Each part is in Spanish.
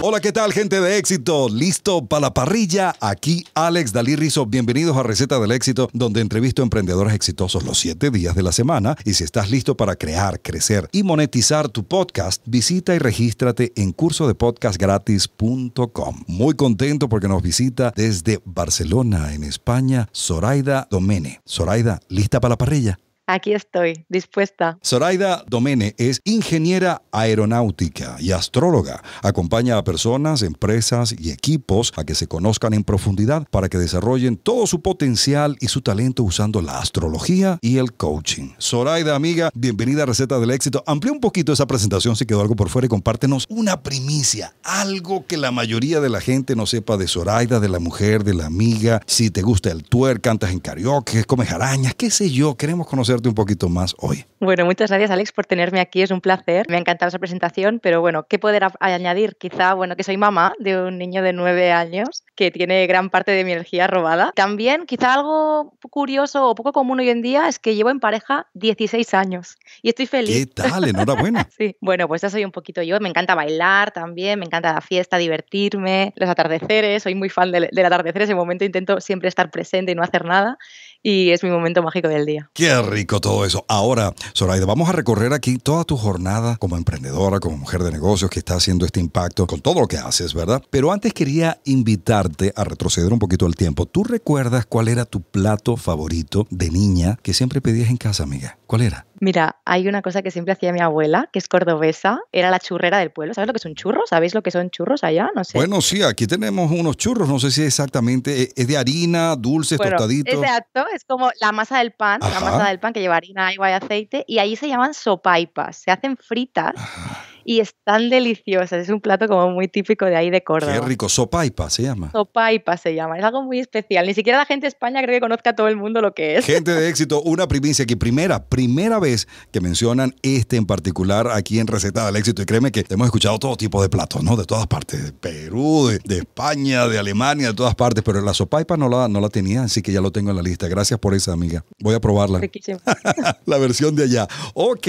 Hola, ¿qué tal gente de éxito? ¿Listo para la parrilla? Aquí Alex Dalí Bienvenidos a Receta del Éxito, donde entrevisto a emprendedores exitosos los siete días de la semana. Y si estás listo para crear, crecer y monetizar tu podcast, visita y regístrate en cursodepodcastgratis.com. Muy contento porque nos visita desde Barcelona, en España, Zoraida Domene. Zoraida, ¿lista para la parrilla? Aquí estoy, dispuesta. Zoraida Domene es ingeniera aeronáutica y astróloga. Acompaña a personas, empresas y equipos a que se conozcan en profundidad para que desarrollen todo su potencial y su talento usando la astrología y el coaching. Zoraida, amiga, bienvenida a Receta del Éxito. Amplía un poquito esa presentación si quedó algo por fuera y compártenos una primicia, algo que la mayoría de la gente no sepa de Zoraida, de la mujer, de la amiga, si te gusta el tuer, cantas en karaoke, comes arañas, qué sé yo, queremos conocer un poquito más hoy. Bueno, muchas gracias Alex por tenerme aquí, es un placer. Me ha encantado esa presentación, pero bueno, ¿qué poder añadir? Quizá, bueno, que soy mamá de un niño de nueve años que tiene gran parte de mi energía robada. También, quizá algo curioso o poco común hoy en día es que llevo en pareja 16 años y estoy feliz. ¿Qué tal? Enhorabuena. sí, bueno, pues ya soy un poquito yo. Me encanta bailar también, me encanta la fiesta, divertirme, los atardeceres. Soy muy fan del, del atardecer, ese momento intento siempre estar presente y no hacer nada y es mi momento mágico del día. Qué rico todo eso. Ahora, Zoraida, vamos a recorrer aquí toda tu jornada como emprendedora, como mujer de negocios que está haciendo este impacto con todo lo que haces, ¿verdad? Pero antes quería invitarte a retroceder un poquito el tiempo. ¿Tú recuerdas cuál era tu plato favorito de niña que siempre pedías en casa, amiga? ¿Cuál era? Mira, hay una cosa que siempre hacía mi abuela, que es cordobesa, era la churrera del pueblo. ¿Sabes lo que son churros? ¿Sabéis lo que son churros allá? No sé. Bueno, sí, aquí tenemos unos churros, no sé si exactamente, eh, es de harina, dulces, bueno, Exacto, es como la masa del pan, la masa del pan que lleva harina, agua y aceite, y ahí se llaman sopaipas, se hacen fritas y están deliciosas. Es un plato como muy típico de ahí de Córdoba. Qué rico, sopaipa se llama. Sopaipa se llama, es algo muy especial. Ni siquiera la gente de España cree que conozca a todo el mundo lo que es. Gente de éxito, una primicia que primera, primera vez que mencionan este en particular aquí en Receta del Éxito. Y créeme que hemos escuchado todo tipo de platos, ¿no? De todas partes, de Perú, de, España, de Alemania, de todas partes, pero la sopaipa no la, no la tenía, así que ya lo tengo en la lista. Gracias por esa, amiga. Voy a probarla. la versión de allá. Ok.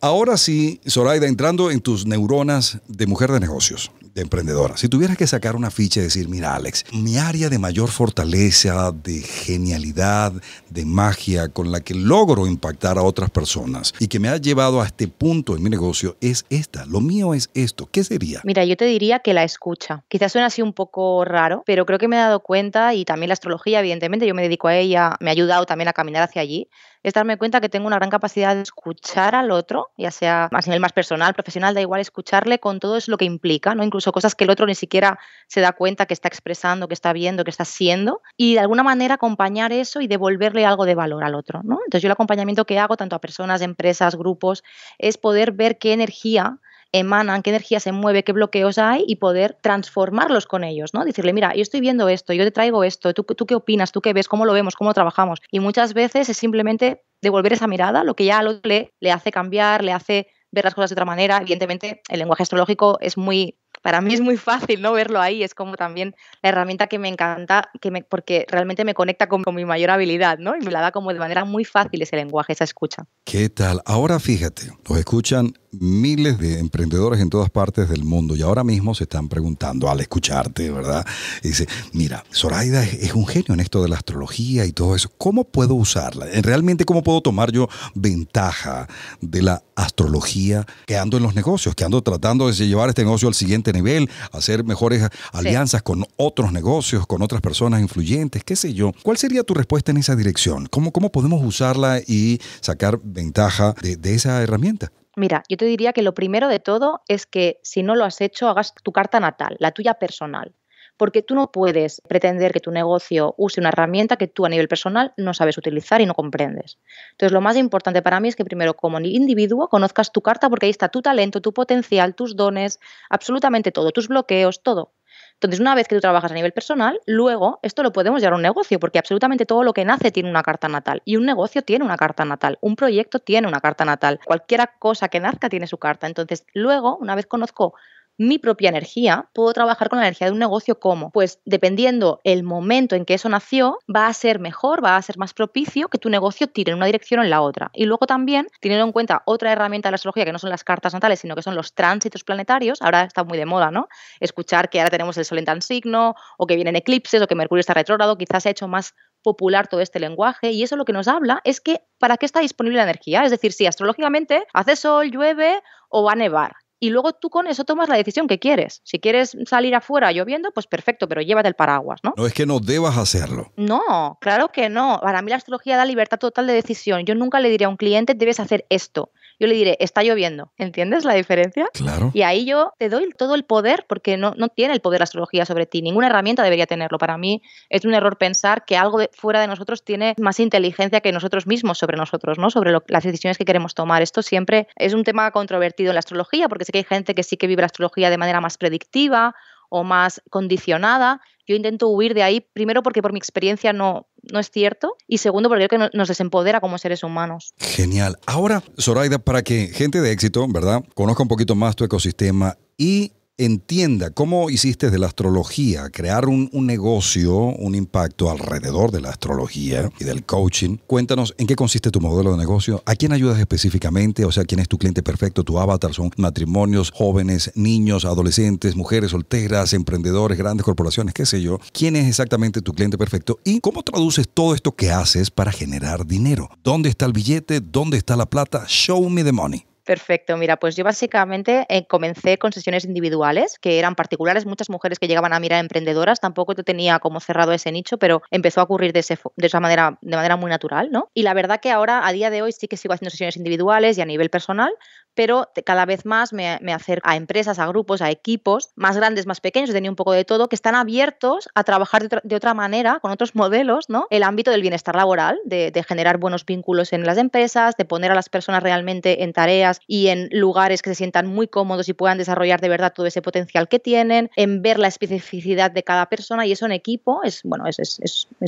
Ahora sí, Zoraida, entrando en tus neuronas de mujer de negocios, de emprendedora, si tuvieras que sacar una ficha y decir, mira Alex, mi área de mayor fortaleza, de genialidad, de magia, con la que logro impactar a otras personas y que me ha llevado a este punto en mi negocio es esta, lo mío es esto, ¿qué sería? Mira, yo te diría que la escucha. Quizás suena así un poco raro, pero creo que me he dado cuenta y también la astrología, evidentemente, yo me dedico a ella, me ha ayudado también a caminar hacia allí es darme cuenta que tengo una gran capacidad de escuchar al otro, ya sea a nivel más personal, profesional, da igual escucharle con todo es lo que implica, ¿no? Incluso cosas que el otro ni siquiera se da cuenta que está expresando, que está viendo, que está siendo, y de alguna manera acompañar eso y devolverle algo de valor al otro, ¿no? Entonces yo el acompañamiento que hago tanto a personas, empresas, grupos, es poder ver qué energía emanan, qué energía se mueve, qué bloqueos hay y poder transformarlos con ellos, ¿no? Decirle, mira, yo estoy viendo esto, yo te traigo esto, ¿tú, qué opinas? ¿Tú qué ves? ¿Cómo lo vemos? ¿Cómo trabajamos? Y muchas veces es simplemente devolver esa mirada, lo que ya lo le, le hace cambiar, le hace ver las cosas de otra manera. Evidentemente, el lenguaje astrológico es muy, para mí es muy fácil no verlo ahí, es como también la herramienta que me encanta, que me, porque realmente me conecta con, mi mayor habilidad, ¿no? Y me la da como de manera muy fácil ese lenguaje, esa escucha. ¿Qué tal? Ahora fíjate, lo escuchan miles de emprendedores en todas partes del mundo y ahora mismo se están preguntando al escucharte, ¿verdad? dice, mira, Zoraida es, un genio en esto de la astrología y todo eso. ¿Cómo puedo usarla? Eh, ¿Realmente cómo puedo tomar yo ventaja de la astrología que ando en los negocios, que ando tratando de llevar este negocio al siguiente nivel, hacer mejores alianzas con otros negocios, con otras personas influyentes, qué sé yo? ¿Cuál sería tu respuesta en esa dirección? ¿Cómo, cómo podemos usarla y sacar ventaja de esa herramienta? Mira, yo te diría que lo primero de todo es que si no lo has hecho, hagas tu carta natal, la tuya personal porque tú no puedes pretender que tu negocio use una herramienta que tú a nivel personal no sabes utilizar y no comprendes. Entonces, lo más importante para mí es que primero como individuo conozcas tu carta porque ahí está tu talento, tu potencial, tus dones, absolutamente todo, tus bloqueos, todo. Entonces, una vez que tú trabajas a nivel personal, luego esto lo podemos llevar a un negocio, porque absolutamente todo lo que nace tiene una carta natal y un negocio tiene una carta natal, un proyecto tiene una carta natal, cualquiera cosa que nazca tiene su carta. Entonces, luego, una vez conozco mi propia energía, puedo trabajar con la energía de un negocio como, pues dependiendo el momento en que eso nació, va a ser mejor, va a ser más propicio que tu negocio tire en una dirección o en la otra. Y luego también, teniendo en cuenta otra herramienta de la astrología que no son las cartas natales, sino que son los tránsitos planetarios, ahora está muy de moda, ¿no? Escuchar que ahora tenemos el sol en tan signo, o que vienen eclipses, o que Mercurio está retrógrado, quizás se ha hecho más popular todo este lenguaje y eso lo que nos habla es que para qué está disponible la energía, es decir, si astrológicamente hace sol, llueve o va a nevar, y luego tú con eso tomas la decisión que quieres. Si quieres salir afuera lloviendo, pues perfecto, pero llévate el paraguas, ¿no? No es que no debas hacerlo. No, claro que no. Para mí la astrología da libertad total de decisión. Yo nunca le diría a un cliente, debes hacer esto yo le diré, está lloviendo. ¿Entiendes la diferencia? Claro. Y ahí yo te doy todo el poder porque no, no tiene el poder la astrología sobre ti. Ninguna herramienta debería tenerlo. Para mí es un error pensar que algo fuera de nosotros tiene más inteligencia que nosotros mismos sobre nosotros, ¿no? Sobre las decisiones que queremos tomar. Esto siempre es un tema controvertido en la astrología porque sé que hay gente que sí que vive la astrología de manera más predictiva o más condicionada, yo intento huir de ahí, primero porque por mi experiencia no, no es cierto. Y segundo, porque creo que nos desempodera como seres humanos. Genial. Ahora, Zoraida, para que gente de éxito, ¿verdad? Conozca un poquito más tu ecosistema y entienda cómo hiciste de la astrología, crear un, un, negocio, un impacto alrededor de la astrología y del coaching. Cuéntanos en qué consiste tu modelo de negocio, a quién ayudas específicamente, o sea, quién es tu cliente perfecto, tu avatar, son matrimonios, jóvenes, niños, adolescentes, mujeres solteras, emprendedores, grandes corporaciones, qué sé yo. ¿Quién es exactamente tu cliente perfecto y cómo traduces todo esto que haces para generar dinero? ¿Dónde está el billete? ¿Dónde está la plata? Show me the money. Perfecto, mira, pues yo básicamente eh, comencé con sesiones individuales, que eran particulares, muchas mujeres que llegaban a mirar emprendedoras, tampoco yo tenía como cerrado ese nicho, pero empezó a ocurrir de, ese, de, esa manera, de manera muy natural, ¿no? Y la verdad que ahora, a día de hoy, sí que sigo haciendo sesiones individuales y a nivel personal, pero cada vez más me, acerco a empresas, a grupos, a equipos, más grandes, más pequeños, tenía un poco de todo, que están abiertos a trabajar de otra, manera, con otros modelos, ¿no? El ámbito del bienestar laboral, de generar buenos vínculos en las empresas, de poner a las personas realmente en tareas y en lugares que se sientan muy cómodos y puedan desarrollar de verdad todo ese potencial que tienen, en ver la especificidad de cada persona y eso en equipo es, bueno, es,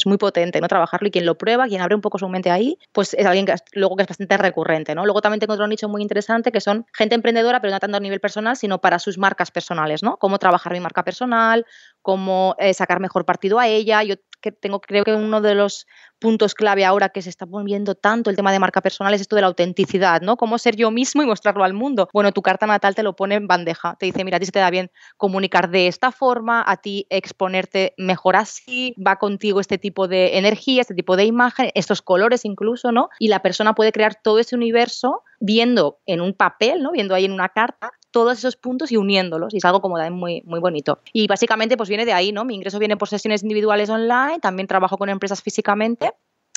muy potente, ¿no? Trabajarlo y quien lo prueba, quien abre un poco su mente ahí, pues es alguien que luego que es bastante recurrente, ¿no? Luego también tengo otro nicho muy interesante que son gente emprendedora, pero no tanto a nivel personal, sino para sus marcas personales, ¿no? Cómo trabajar mi marca personal, cómo eh, sacar mejor partido a ella que tengo, creo que uno de los puntos clave ahora que se está volviendo tanto el tema de marca personal es esto de la autenticidad, ¿no? Cómo ser yo mismo y mostrarlo al mundo. Bueno, tu carta natal te lo pone en bandeja, te dice, mira, a ti se te da bien comunicar de esta forma, a ti exponerte mejor así, va contigo este tipo de energía, este tipo de imagen, estos colores incluso, ¿no? Y la persona puede crear todo ese universo viendo en un papel, ¿no? Viendo ahí en una carta todos esos puntos y uniéndolos. Y es algo como muy, muy bonito. Y básicamente pues viene de ahí, ¿no? Mi ingreso viene por sesiones individuales online, también trabajo con empresas físicamente.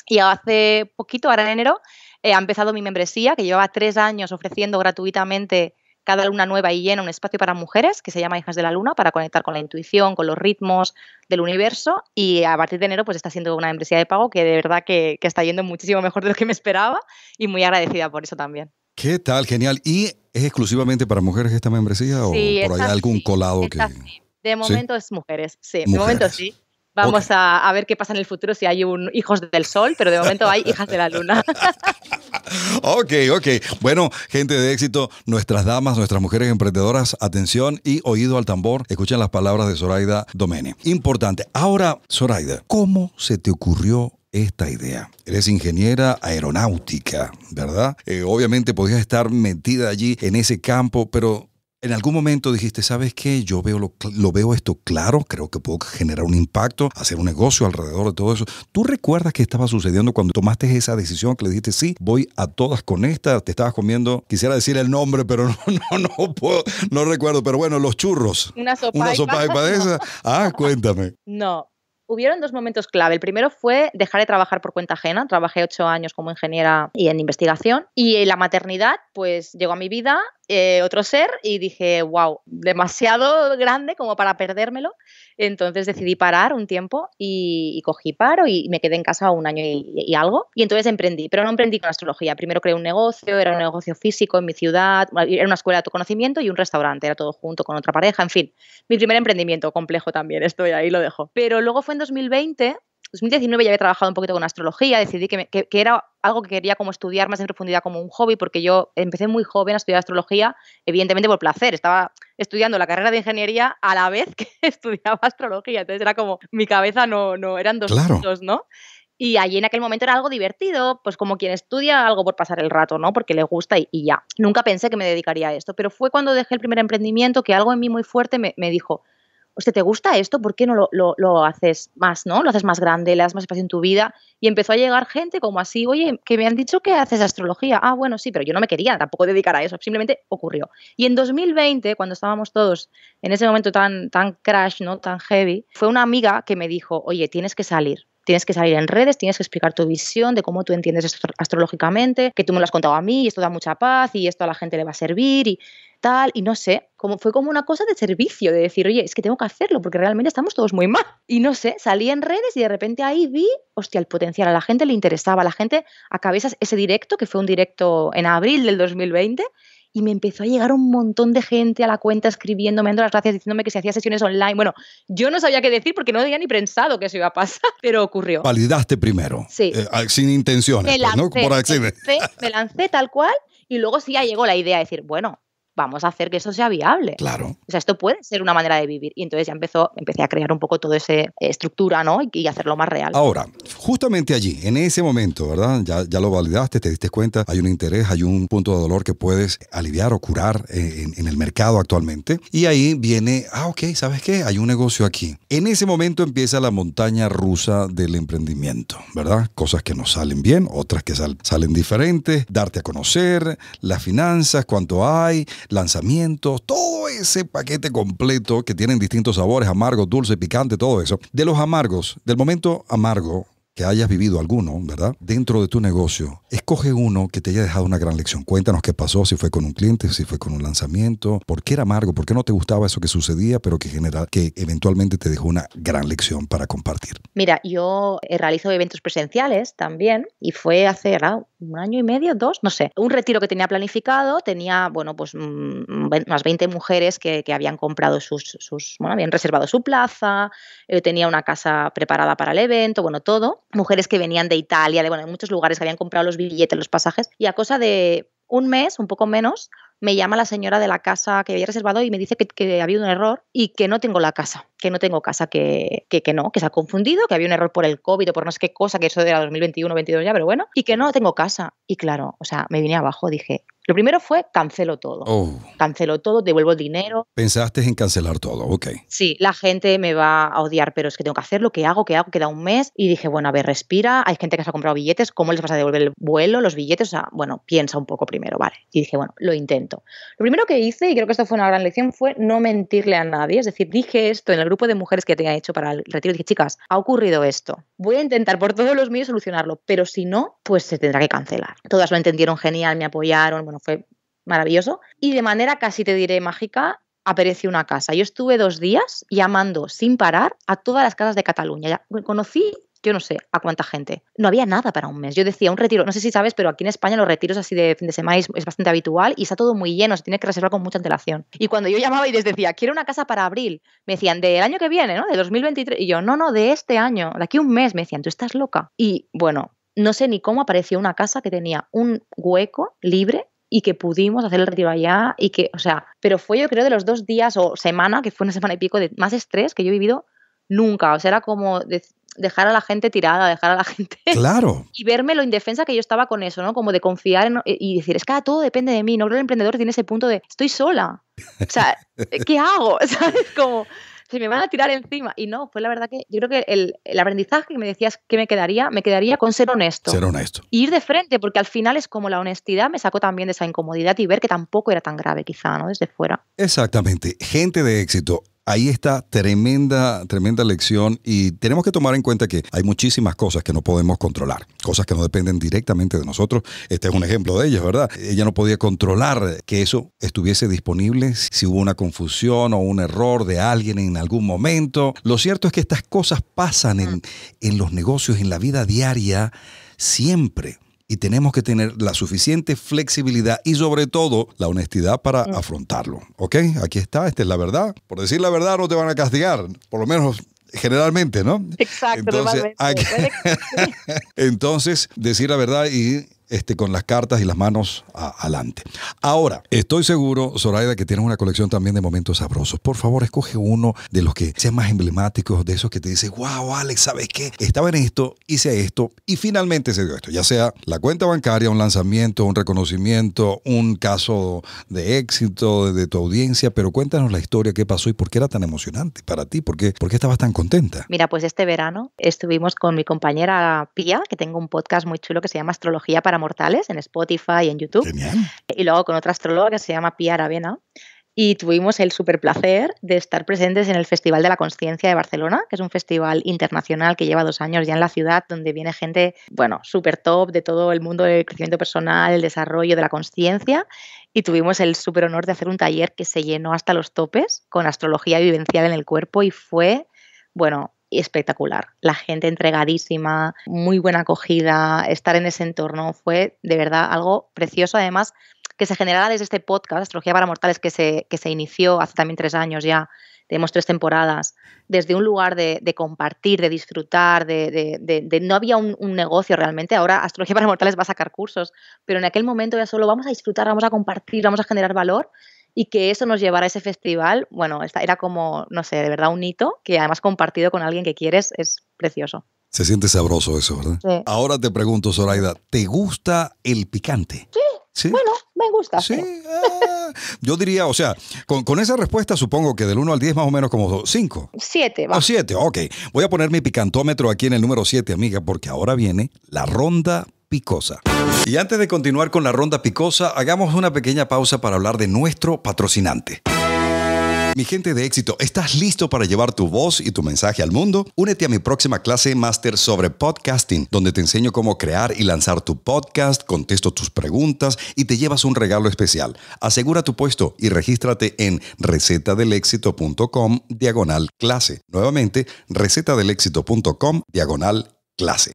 Y hace poquito, ahora en enero, he eh, empezado mi membresía, que llevaba tres años ofreciendo gratuitamente cada luna nueva y llena un espacio para mujeres que se llama Hijas de la Luna para conectar con la intuición, con los ritmos del universo y a partir de enero pues está siendo una membresía de pago que de verdad que está yendo muchísimo mejor de lo que me esperaba y muy agradecida por eso también. ¿Qué tal? Genial. ¿Y es exclusivamente para mujeres esta membresía o por allá algún colado que... De momento es mujeres, sí. De momento sí. Vamos a, ver qué pasa en el futuro si hay un hijos del sol, pero de momento hay hijas de la luna. ok, ok. Bueno, gente de éxito, nuestras damas, nuestras mujeres emprendedoras, atención y oído al tambor. Escuchen las palabras de Zoraida Domene. Importante. Ahora, Zoraida, ¿cómo se te ocurrió esta idea. Eres ingeniera aeronáutica, ¿verdad? Eh, obviamente podías estar metida allí en ese campo, pero en algún momento dijiste, ¿sabes qué? Yo veo lo, veo esto claro, creo que puedo generar un impacto, hacer un negocio alrededor de todo eso. ¿Tú recuerdas qué estaba sucediendo cuando tomaste esa decisión que le dijiste, sí, voy a todas con esta? Te estabas comiendo, quisiera decir el nombre, pero no, no, no puedo, no recuerdo, pero bueno, los churros. Una sopa. de Ah, cuéntame. No, hubieron dos momentos clave. El primero fue dejar de trabajar por cuenta ajena. Trabajé ocho años como ingeniera y en investigación. Y la maternidad, pues llegó a mi vida eh, otro ser y dije, wow, demasiado grande como para perdérmelo. Entonces decidí parar un tiempo y, cogí paro y, me quedé en casa un año y, y, algo. Y entonces emprendí, pero no emprendí con astrología. Primero creé un negocio, era un negocio físico en mi ciudad, era una escuela de autoconocimiento y un restaurante, era todo junto con otra pareja, en fin. Mi primer emprendimiento, complejo también, estoy ahí, lo dejo. Pero luego fue en 2020 2019 ya había trabajado un poquito con astrología, decidí que, era algo que quería como estudiar más en profundidad como un hobby, porque yo empecé muy joven a estudiar astrología, evidentemente por placer, estaba estudiando la carrera de ingeniería a la vez que estudiaba astrología, entonces era como mi cabeza no, no eran dos claro. ¿no? Y allí en aquel momento era algo divertido, pues como quien estudia algo por pasar el rato, ¿no? Porque le gusta y, ya. Nunca pensé que me dedicaría a esto, pero fue cuando dejé el primer emprendimiento que algo en mí muy fuerte me dijo, usted ¿te gusta esto? ¿Por qué no lo, haces más, no? Lo haces más grande, le das más espacio en tu vida. Y empezó a llegar gente como así, oye, que me han dicho que haces astrología. Ah, bueno, sí, pero yo no me quería tampoco dedicar a eso, simplemente ocurrió. Y en 2020, cuando estábamos todos en ese momento tan, tan crash, ¿no? Tan heavy, fue una amiga que me dijo, oye, tienes que salir. Tienes que salir en redes, tienes que explicar tu visión de cómo tú entiendes esto astrológicamente, que tú me lo has contado a mí y esto da mucha paz y esto a la gente le va a servir y tal. Y no sé, como, fue como una cosa de servicio, de decir, oye, es que tengo que hacerlo porque realmente estamos todos muy mal. Y no sé, salí en redes y de repente ahí vi, hostia, el potencial. A la gente le interesaba, a la gente a cabezas, ese directo, que fue un directo en abril del 2020 y me empezó a llegar un montón de gente a la cuenta escribiéndome, dando las gracias, diciéndome que se hacía sesiones online. Bueno, yo no sabía qué decir porque no había ni pensado que eso iba a pasar, pero ocurrió. Validaste primero. Sí. Eh, sin intenciones. Pues, Por me, lancé me lancé tal cual y luego sí ya llegó la idea de decir, bueno, vamos a hacer que eso sea viable. Claro. O sea, esto puede ser una manera de vivir. Y entonces ya empezó, empecé a crear un poco toda esa eh, estructura, ¿no? Y, hacerlo más real. Ahora, justamente allí, en ese momento, ¿verdad? Ya, ya lo validaste, te diste cuenta, hay un interés, hay un punto de dolor que puedes aliviar o curar en, el mercado actualmente. Y ahí viene, ah, ok, ¿sabes qué? Hay un negocio aquí. En ese momento empieza la montaña rusa del emprendimiento, ¿verdad? Cosas que no salen bien, otras que salen diferentes, darte a conocer, las finanzas, cuánto hay, lanzamientos, todo ese paquete completo que tienen distintos sabores, amargo, dulce, picante, todo eso. De los amargos, del momento amargo, que hayas vivido alguno, ¿verdad? Dentro de tu negocio, escoge uno que te haya dejado una gran lección. Cuéntanos qué pasó, si fue con un cliente, si fue con un lanzamiento, por qué era amargo, por qué no te gustaba eso que sucedía, pero que genera, que eventualmente te dejó una gran lección para compartir. Mira, yo realizo eventos presenciales también y fue hace un año y medio, dos, no sé, un retiro que tenía planificado, tenía, bueno, pues mm, unas 20 mujeres que, habían comprado sus, bueno, habían reservado su plaza, eh, tenía una casa preparada para el evento, bueno, todo mujeres que venían de Italia, de, bueno, de muchos lugares que habían comprado los billetes, los pasajes, y a cosa de un mes, un poco menos, me llama la señora de la casa que había reservado y me dice que, que había un error y que no tengo la casa, que no tengo casa, que, que, que, no, que se ha confundido, que había un error por el COVID o por no sé qué cosa, que eso era 2021, 2022 ya, pero bueno, y que no tengo casa. Y claro, o sea, me vine abajo, dije, lo primero fue cancelo todo. Oh. Cancelo todo, devuelvo el dinero. Pensaste en cancelar todo, ok. Sí, la gente me va a odiar, pero es que tengo que hacerlo, ¿qué hago? ¿Qué hago? Queda un mes. Y dije, bueno, a ver, respira. Hay gente que se ha comprado billetes, ¿cómo les vas a devolver el vuelo, los billetes? O sea, bueno, piensa un poco primero, vale. Y dije, bueno, lo intento. Lo primero que hice, y creo que esto fue una gran lección, fue no mentirle a nadie. Es decir, dije esto en el grupo de mujeres que tenía hecho para el retiro. Dije, chicas, ha ocurrido esto. Voy a intentar por todos los medios solucionarlo, pero si no, pues se tendrá que cancelar. Todas lo entendieron genial, me apoyaron fue maravilloso. Y de manera casi te diré mágica, apareció una casa. Yo estuve dos días llamando sin parar a todas las casas de Cataluña. conocí yo no sé a cuánta gente. No había nada para un mes. Yo decía, un retiro, no sé si sabes, pero aquí en España los retiros así de fin de semana es, es bastante habitual y está todo muy lleno, se tiene que reservar con mucha antelación. Y cuando yo llamaba y les decía, quiero una casa para abril, me decían, del año que viene, ¿no? De 2023. Y yo, no, no, de este año, de aquí un mes, me decían, tú estás loca. Y bueno, no sé ni cómo apareció una casa que tenía un hueco libre y que pudimos hacer el retiro allá y que, o sea, pero fue yo creo de los dos días o semana, que fue una semana y pico de más estrés que yo he vivido nunca. O sea, era como dejar a la gente tirada, dejar a la gente. Claro. Y verme lo indefensa que yo estaba con eso, ¿no? Como de confiar y decir, es que todo depende de mí. No creo que el emprendedor tiene ese punto de, estoy sola. O sea, ¿qué hago? ¿Sabes? Como se me van a tirar encima. Y no, fue la verdad que yo creo que el, el aprendizaje que me decías que me quedaría, me quedaría con ser honesto. Ser honesto. Y ir de frente, porque al final es como la honestidad me sacó también de esa incomodidad y ver que tampoco era tan grave quizá, ¿no? Desde fuera. Exactamente. Gente de éxito, Ahí está tremenda, tremenda lección y tenemos que tomar en cuenta que hay muchísimas cosas que no podemos controlar, cosas que no dependen directamente de nosotros. Este es un ejemplo de ellas, ¿verdad? Ella no podía controlar que eso estuviese disponible si hubo una confusión o un error de alguien en algún momento. Lo cierto es que estas cosas pasan en, en los negocios, en la vida diaria, siempre y tenemos que tener la suficiente flexibilidad y sobre todo la honestidad para mm. afrontarlo. ¿Ok? Aquí está, esta es la verdad. Por decir la verdad no te van a castigar, por lo menos generalmente, ¿no? Exacto. Entonces, entonces decir la verdad y este, con las cartas y las manos adelante. Ahora, estoy seguro, Zoraida, que tienes una colección también de momentos sabrosos. Por favor, escoge uno de los que sean más emblemáticos, de esos que te dice, wow, Alex, ¿sabes qué? Estaba en esto, hice esto y finalmente se dio esto. Ya sea la cuenta bancaria, un lanzamiento, un reconocimiento, un caso de éxito de, tu audiencia, pero cuéntanos la historia, qué pasó y por qué era tan emocionante para ti, por qué, por qué estabas tan contenta. Mira, pues este verano estuvimos con mi compañera Pía, que tengo un podcast muy chulo que se llama Astrología para Mortales en Spotify, en YouTube. Y luego con otra astróloga que se llama piara vena Y tuvimos el super placer de estar presentes en el Festival de la Conciencia de Barcelona, que es un festival internacional que lleva dos años ya en la ciudad, donde viene gente, bueno, súper top de todo el mundo del crecimiento personal, el desarrollo de la conciencia y tuvimos el súper honor de hacer un taller que se llenó hasta los topes con astrología vivencial en el cuerpo y fue, bueno, espectacular. La gente entregadísima, muy buena acogida, estar en ese entorno fue de verdad algo precioso. Además, que se generara desde este podcast, Astrología para Mortales, que se, que se inició hace también tres años ya, tenemos tres temporadas, desde un lugar de, compartir, de disfrutar, de, no había un, un, negocio realmente. Ahora Astrología para Mortales va a sacar cursos, pero en aquel momento ya solo vamos a disfrutar, vamos a compartir, vamos a generar valor y que eso nos llevara a ese festival, bueno, era como, no sé, de verdad un hito que además compartido con alguien que quieres es precioso. Se siente sabroso eso, ¿verdad? Ahora te pregunto, Zoraida, ¿te gusta el picante? Sí. Bueno, me gusta. Sí. Ah, yo diría, o sea, con, con, esa respuesta supongo que del 1 al 10 más o menos como 5. 7, va. 7, ok. Voy a poner mi picantómetro aquí en el número 7, amiga, porque ahora viene la ronda picosa. Y antes de continuar con la ronda picosa, hagamos una pequeña pausa para hablar de nuestro patrocinante. Mi gente de éxito, ¿estás listo para llevar tu voz y tu mensaje al mundo? Únete a mi próxima clase máster sobre podcasting, donde te enseño cómo crear y lanzar tu podcast, contesto tus preguntas y te llevas un regalo especial. Asegura tu puesto y regístrate en recetadelexito.com diagonal clase. Nuevamente, recetadelexito.com diagonal clase.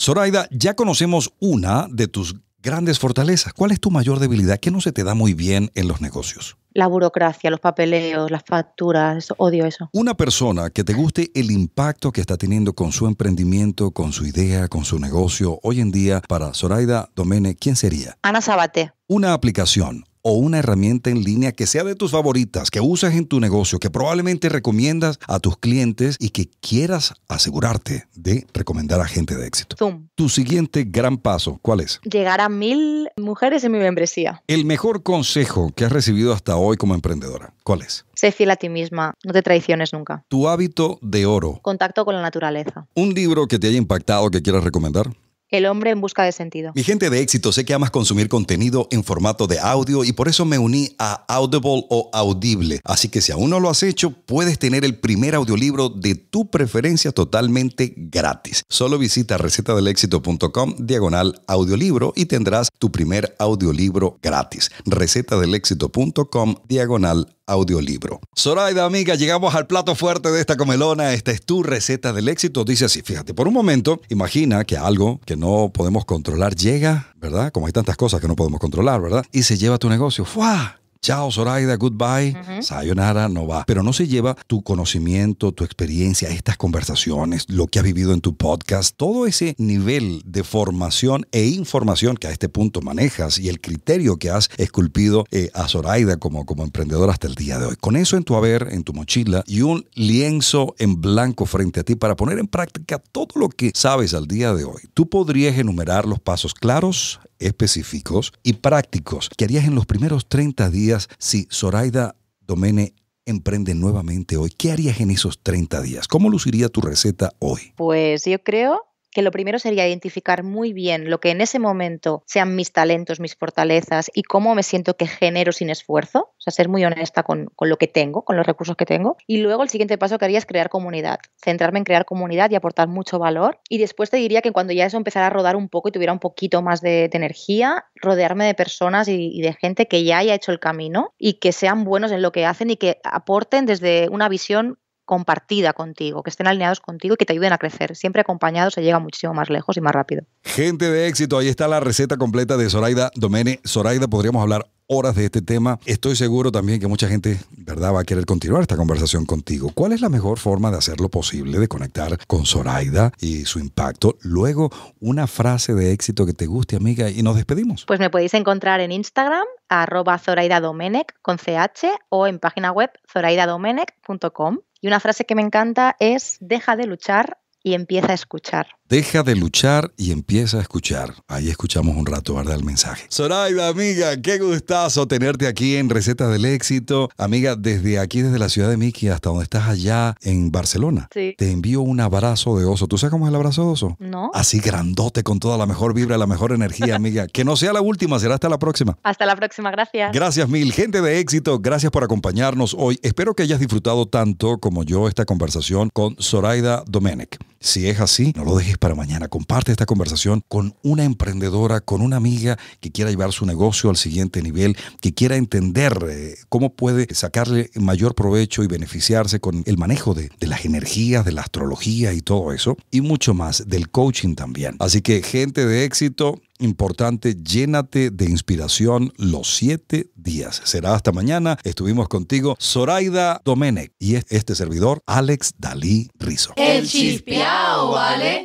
Zoraida, ya conocemos una de tus grandes fortalezas. ¿Cuál es tu mayor debilidad? ¿Qué no se te da muy bien en los negocios? La burocracia, los papeleos, las facturas, odio eso. Una persona que te guste el impacto que está teniendo con su emprendimiento, con su idea, con su negocio hoy en día para Zoraida Domene, ¿quién sería? Ana Sabate. Una aplicación, o una herramienta en línea que sea de tus favoritas, que usas en tu negocio, que probablemente recomiendas a tus clientes y que quieras asegurarte de recomendar a gente de éxito. Tu siguiente gran paso, ¿cuál es? Llegar a mil mujeres en mi membresía. El mejor consejo que has recibido hasta hoy como emprendedora, ¿cuál es? Sé fiel a ti misma, no te traiciones nunca. Tu hábito de oro. Contacto con la naturaleza. Un libro que te haya impactado que quieras recomendar. El hombre en busca de sentido. Mi gente de éxito, sé que amas consumir contenido en formato de audio y por eso me uní a Audible o Audible. Así que si aún no lo has hecho, puedes tener el primer audiolibro de tu preferencia totalmente gratis. Solo visita recetadelexito.com diagonal audiolibro y tendrás tu primer audiolibro gratis. recetadelexito.com diagonal audiolibro. Zoraida, amiga, llegamos al plato fuerte de esta comelona. Esta es tu receta del éxito. Dice así, fíjate, por un momento, imagina que algo que no podemos controlar llega, ¿verdad? Como hay tantas cosas que no podemos controlar, ¿verdad? Y se lleva tu negocio. ¡Fua! Chao, Zoraida, goodbye. Sayonara, no va. Pero no se lleva tu conocimiento, tu experiencia, estas conversaciones, lo que has vivido en tu podcast, todo ese nivel de formación e información que a este punto manejas y el criterio que has esculpido eh, a Zoraida como, como emprendedor hasta el día de hoy. Con eso en tu haber, en tu mochila y un lienzo en blanco frente a ti para poner en práctica todo lo que sabes al día de hoy. Tú podrías enumerar los pasos claros, específicos y prácticos ¿Qué harías en los primeros 30 días si Zoraida Domene emprende nuevamente hoy? ¿Qué harías en esos 30 días? ¿Cómo luciría tu receta hoy? Pues yo creo que lo primero sería identificar muy bien lo que en ese momento sean mis talentos, mis fortalezas y cómo me siento que genero sin esfuerzo, o sea, ser muy honesta con, lo que tengo, con los recursos que tengo. Y luego el siguiente paso que haría es crear comunidad, centrarme en crear comunidad y aportar mucho valor. Y después te diría que cuando ya eso empezara a rodar un poco y tuviera un poquito más de, energía, rodearme de personas y de gente que ya haya hecho el camino y que sean buenos en lo que hacen y que aporten desde una visión compartida contigo, que estén alineados contigo y que te ayuden a crecer. Siempre acompañados se llega muchísimo más lejos y más rápido. Gente de éxito, ahí está la receta completa de Zoraida Domene. Zoraida, podríamos hablar horas de este tema. Estoy seguro también que mucha gente, ¿verdad?, va a querer continuar esta conversación contigo. ¿Cuál es la mejor forma de hacerlo posible, de conectar con Zoraida y su impacto? Luego, una frase de éxito que te guste, amiga, y nos despedimos. Pues me podéis encontrar en Instagram, arroba Zoraida Domenech, con CH, o en página web zoraidadomenech.com. Y una frase que me encanta es, deja de luchar y empieza a escuchar. Deja de luchar y empieza a escuchar. Ahí escuchamos un rato, ¿verdad? El mensaje. Zoraida amiga, qué gustazo tenerte aquí en Recetas del Éxito. Amiga, desde aquí, desde la ciudad de Miki hasta donde estás allá en Barcelona, te envío un abrazo de oso. ¿Tú sabes cómo es el abrazo de oso? No. Así grandote, con toda la mejor vibra, la mejor energía, amiga. que no sea la última, será hasta la próxima. Hasta la próxima, gracias. Gracias mil, gente de éxito. Gracias por acompañarnos hoy. Espero que hayas disfrutado tanto como yo esta conversación con Zoraida Domenech. Si es así, no lo dejes para mañana. Comparte esta conversación con una emprendedora, con una amiga que quiera llevar su negocio al siguiente nivel, que quiera entender eh, cómo puede sacarle mayor provecho y beneficiarse con el manejo de, las energías, de la astrología y todo eso, y mucho más del coaching también. Así que gente de éxito, importante, llénate de inspiración los siete días. Será hasta mañana. Estuvimos contigo, Zoraida Domenech, y este servidor, Alex Dalí Rizo. El Chispiao, ¿vale?